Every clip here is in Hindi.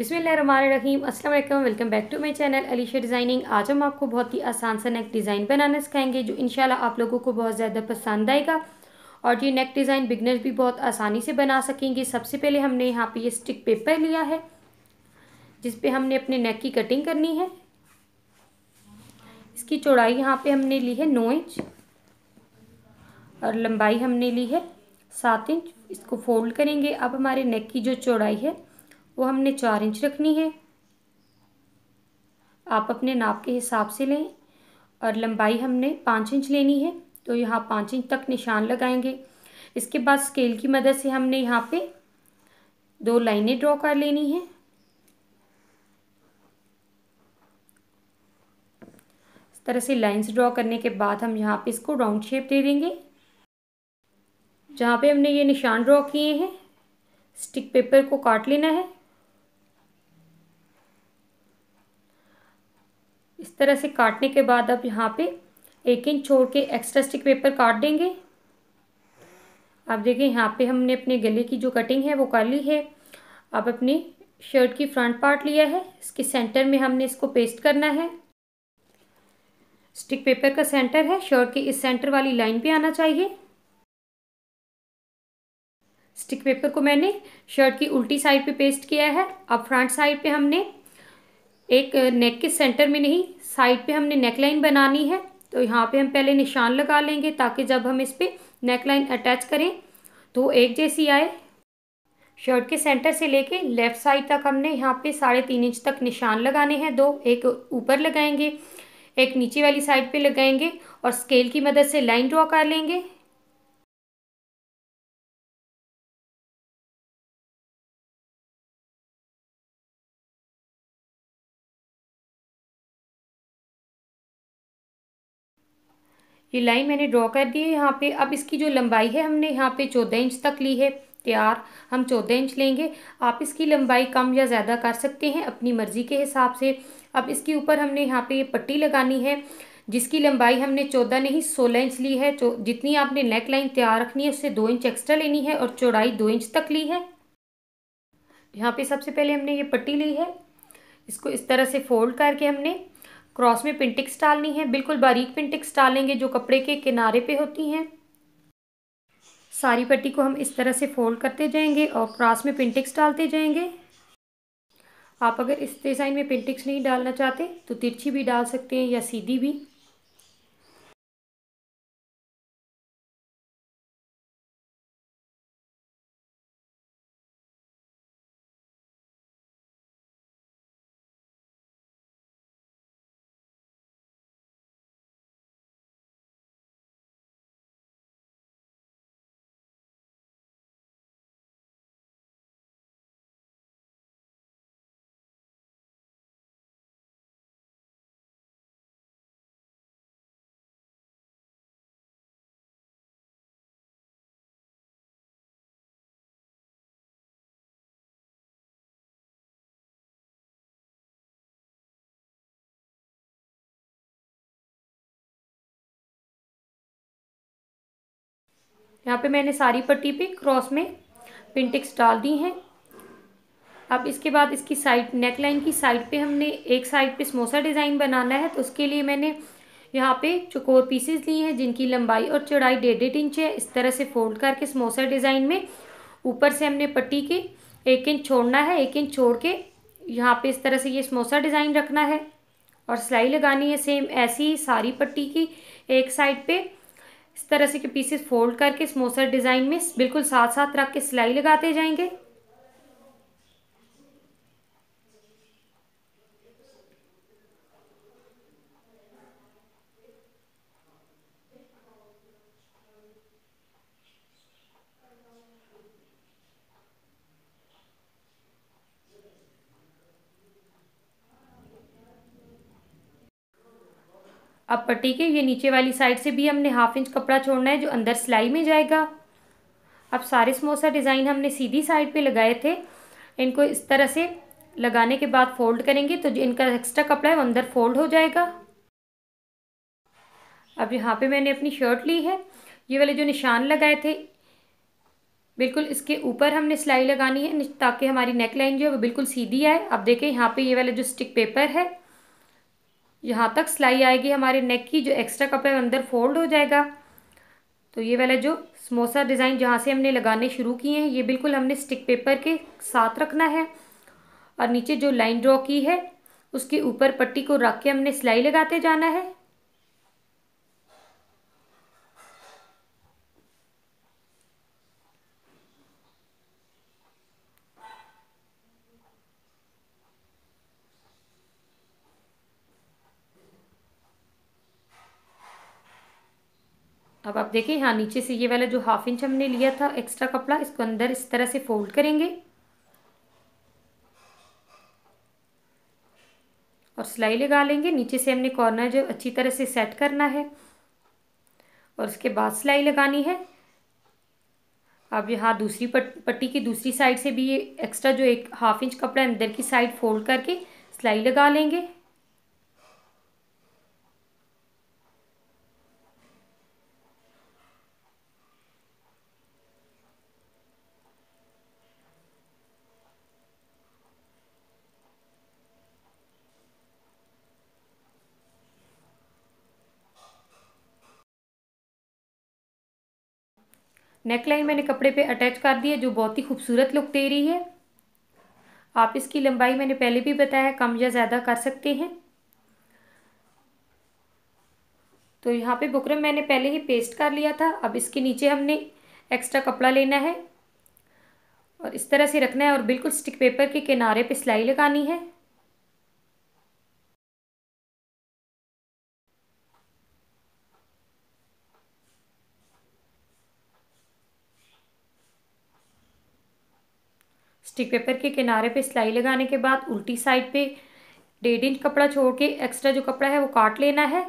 बिसमीम अस्सलाम वालेकुम welcome back to my channel Alisha designing आज हम आपको बहुत ही आसान सा नेक डिज़ाइन बनाना सिखाएंगे जो इनशाला आप लोगों को बहुत ज़्यादा पसंद आएगा और ये नेक डिज़ाइन बिगनर भी बहुत आसानी से बना सकेंगे सबसे पहले हमने यहाँ पे ये स्टिक पेपर लिया है जिस पे हमने अपने नेक की कटिंग करनी है इसकी चौड़ाई यहाँ पर हमने ली है नौ इंच और लंबाई हमने ली है सात इंच इसको फोल्ड करेंगे अब हमारे नेक की जो चौड़ाई है वो हमने चार इंच रखनी है आप अपने नाप के हिसाब से लें और लंबाई हमने पाँच इंच लेनी है तो यहाँ पाँच इंच तक निशान लगाएंगे इसके बाद स्केल की मदद से हमने यहाँ पे दो लाइनें ड्रॉ कर लेनी है इस तरह से लाइंस ड्रॉ करने के बाद हम यहाँ पे इसको राउंड शेप दे देंगे जहाँ पे हमने ये निशान ड्रॉ किए हैं स्टिक पेपर को काट लेना है तरह से काटने के बाद आप यहाँ पे एक इंच छोड़ के एक्स्ट्रा स्टिक पेपर काट देंगे आप देखिए यहाँ पे हमने अपने गले की जो कटिंग है वो कर ली है अब अपने शर्ट की फ्रंट पार्ट लिया है इसके सेंटर में हमने इसको पेस्ट करना है स्टिक पेपर का सेंटर है शर्ट के इस सेंटर वाली लाइन पे आना चाहिए स्टिक पेपर को मैंने शर्ट की उल्टी साइड पे पेस्ट किया है अब फ्रंट साइड पे हमने एक नेक के सेंटर में नहीं साइड पे हमने नेक लाइन बनानी है तो यहाँ पे हम पहले निशान लगा लेंगे ताकि जब हम इस पर नेक लाइन अटैच करें तो एक जैसी आए शर्ट के सेंटर से लेके लेफ़्ट साइड तक हमने यहाँ पे साढ़े तीन इंच तक निशान लगाने हैं दो एक ऊपर लगाएंगे एक नीचे वाली साइड पे लगाएंगे और स्केल की मदद से लाइन ड्रॉ कर लेंगे ये लाइन मैंने ड्रॉ कर दी है यहाँ पे अब इसकी जो लंबाई है हमने यहाँ पे चौदह इंच तक ली है तैयार हम चौदह इंच लेंगे आप इसकी लंबाई कम या ज़्यादा कर सकते हैं अपनी मर्ज़ी के हिसाब से अब इसके ऊपर हमने यहाँ पे ये पट्टी लगानी है जिसकी लंबाई हमने चौदह नहीं सोलह इंच ली है जितनी आपने नेक लाइन तैयार रखनी है उससे दो इंच एक्स्ट्रा लेनी है और चौड़ाई दो इंच तक ली है यहाँ पर सबसे पहले हमने ये पट्टी ली है इसको इस तरह से फोल्ड करके हमने क्रॉस में पिंटिक्स डालनी है बिल्कुल बारीक पिंटिक्स डालेंगे जो कपड़े के किनारे पे होती हैं सारी पट्टी को हम इस तरह से फोल्ड करते जाएंगे और क्रॉस में पिंटिक्स डालते जाएंगे आप अगर इस डिज़ाइन में पिंटिक्स नहीं डालना चाहते तो तिरछी भी डाल सकते हैं या सीधी भी यहाँ पे मैंने सारी पट्टी पे क्रॉस में पिंटिक्स डाल दी हैं अब इसके बाद इसकी साइड नेक लाइन की साइड पे हमने एक साइड पे समोसा डिज़ाइन बनाना है तो उसके लिए मैंने यहाँ पे चकोर पीसेस लिए हैं जिनकी लंबाई और चौड़ाई डेढ़ डेढ़ इंच है इस तरह से फोल्ड करके समोसा डिज़ाइन में ऊपर से हमने पट्टी के एक इंच छोड़ना है एक इंच छोड़ के यहाँ पर इस तरह से ये समोसा डिज़ाइन रखना है और सिलाई लगानी है सेम ऐसी सारी पट्टी की एक साइड पर इस तरह से के पीसेस फोल्ड करके स्मोसर डिज़ाइन में बिल्कुल साथ साथ रख के सिलाई लगाते जाएंगे अब पट्टी के ये नीचे वाली साइड से भी हमने हाफ इंच कपड़ा छोड़ना है जो अंदर सिलाई में जाएगा अब सारे समोसा डिज़ाइन हमने सीधी साइड पे लगाए थे इनको इस तरह से लगाने के बाद फोल्ड करेंगे तो जो इनका एक्स्ट्रा कपड़ा है वो अंदर फोल्ड हो जाएगा अब यहाँ पे मैंने अपनी शर्ट ली है ये वाले जो निशान लगाए थे बिल्कुल इसके ऊपर हमने सिलाई लगानी है ताकि हमारी नेक लाइन जो है वो बिल्कुल सीधी आए अब देखें यहाँ पर ये वाला जो स्टिक पेपर है यहाँ तक सिलाई आएगी हमारे नेक की जो एक्स्ट्रा कपड़े अंदर फोल्ड हो जाएगा तो ये वाला जो समोसा डिज़ाइन जहाँ से हमने लगाने शुरू किए हैं ये बिल्कुल हमने स्टिक पेपर के साथ रखना है और नीचे जो लाइन ड्रॉ की है उसके ऊपर पट्टी को रख के हमने सिलाई लगाते जाना है अब आप देखें यहाँ नीचे से ये वाला जो हाफ इंच हमने लिया था एक्स्ट्रा कपड़ा इसको अंदर इस तरह से फोल्ड करेंगे और सिलाई लगा लेंगे नीचे से हमने कॉर्नर जो अच्छी तरह से सेट करना है और उसके बाद सिलाई लगानी है अब यहाँ दूसरी पट पट्टी की दूसरी साइड से भी ये एक्स्ट्रा जो एक हाफ इंच कपड़ा अंदर की साइड फोल्ड करके सिलाई लगा लेंगे नेकलाइन मैंने कपड़े पे अटैच कर दी है जो बहुत ही खूबसूरत लुक दे रही है आप इसकी लंबाई मैंने पहले भी बताया है कम या ज़्यादा कर सकते हैं तो यहाँ पे बुकरम मैंने पहले ही पेस्ट कर लिया था अब इसके नीचे हमने एक्स्ट्रा कपड़ा लेना है और इस तरह से रखना है और बिल्कुल स्टिक पेपर के किनारे पर सिलाई लगानी है स्टिक पेपर के किनारे पे सिलाई लगाने के बाद उल्टी साइड पे डेढ़ इंच कपड़ा छोड़ के एक्स्ट्रा जो कपड़ा है वो काट लेना है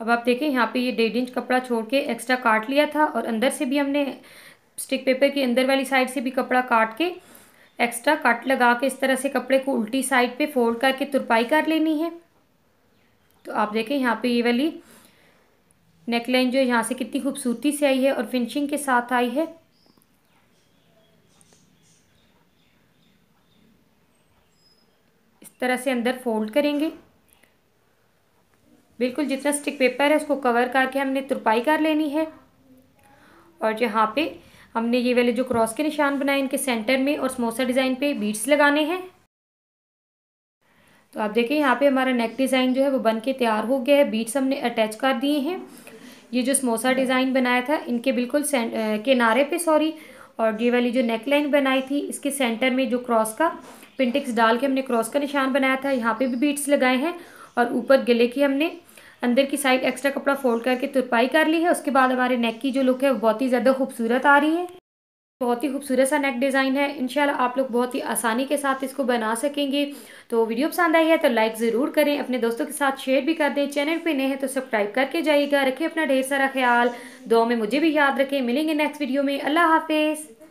अब आप देखें यहाँ पे ये डेढ़ इंच कपड़ा छोड़ के एक्स्ट्रा काट लिया था और अंदर से भी हमने स्टिक पेपर की अंदर वाली साइड से भी कपड़ा काट के एक्स्ट्रा कट लगा के इस तरह से कपड़े को उल्टी साइड पे फोल्ड करके तुरपाई कर लेनी है तो आप देखें यहाँ पे ये वाली नेकलाइन जो यहाँ से कितनी खूबसूरती से आई है और फिनिशिंग के साथ आई है तरह से अंदर फोल्ड करेंगे बिल्कुल जितना स्टिक पेपर है उसको कवर करके हमने तुरपाई कर लेनी है और यहाँ पे हमने ये वाले जो क्रॉस के निशान बनाए इनके सेंटर में और समोसा डिज़ाइन पे बीट्स लगाने हैं तो आप देखें यहाँ पे हमारा नेक डिज़ाइन जो है वो बन के तैयार हो गया है बीट्स हमने अटैच कर दिए हैं ये जो समोसा डिज़ाइन बनाया था इनके बिल्कुल किनारे पे सॉरी और ये वाली जो नेक लाइन बनाई थी इसके सेंटर में जो क्रॉस का पिंटिक्स डाल के हमने क्रॉस का निशान बनाया था यहाँ पे भी बीट्स लगाए हैं और ऊपर गले की हमने अंदर की साइड एक्स्ट्रा कपड़ा फोल्ड करके तुरपाई कर ली है उसके बाद हमारे नेक की जो लुक है वो बहुत ही ज़्यादा खूबसूरत आ रही है बहुत ही खूबसूरत सा नेक डिज़ाइन है इनशाला आप लोग बहुत ही आसानी के साथ इसको बना सकेंगे तो वीडियो पसंद आई है तो लाइक ज़रूर करें अपने दोस्तों के साथ शेयर भी कर दें चैनल पे नए हैं तो सब्सक्राइब करके जाइएगा रखें अपना ढेर सारा ख्याल दो में मुझे भी याद रखें मिलेंगे नेक्स्ट वीडियो में अल्लाह हाफिज़